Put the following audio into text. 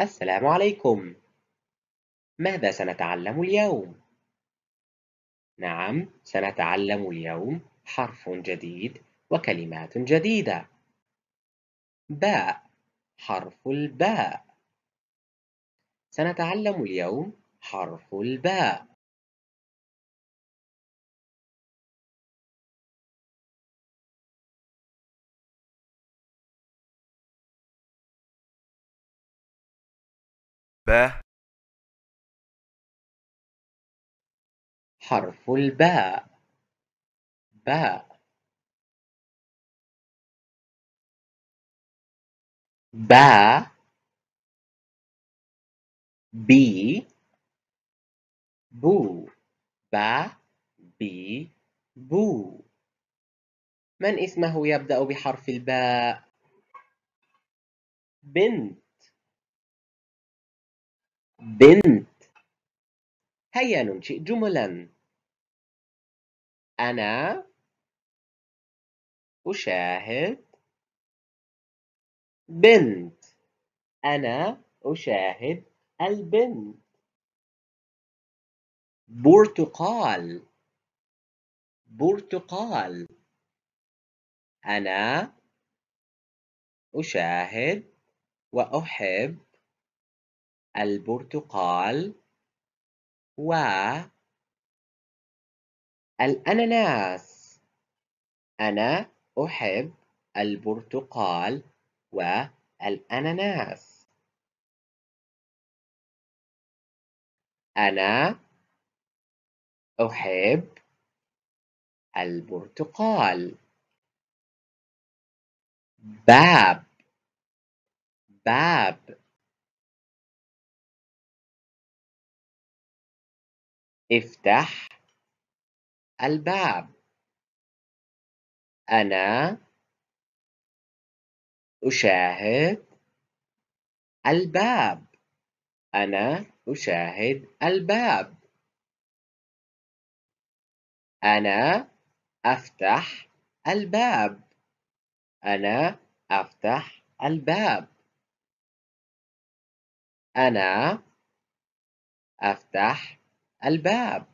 السلام عليكم. ماذا سنتعلم اليوم؟ نعم، سنتعلم اليوم حرف جديد وكلمات جديدة. باء حرف الباء. سنتعلم اليوم حرف الباء. ب حرف الباء باء باء بي بو باء بي بو من اسمه يبدأ بحرف الباء؟ بنت بنت هيا ننشئ جملا أنا أشاهد بنت أنا أشاهد البنت برتقال برتقال أنا أشاهد وأحب البرتقال و الأناناس أنا أحب البرتقال والأناناس أنا أحب البرتقال باب باب افتح الباب أنا أشاهد الباب أنا أشاهد الباب أنا أفتح الباب أنا أفتح الباب أنا أفتح الباب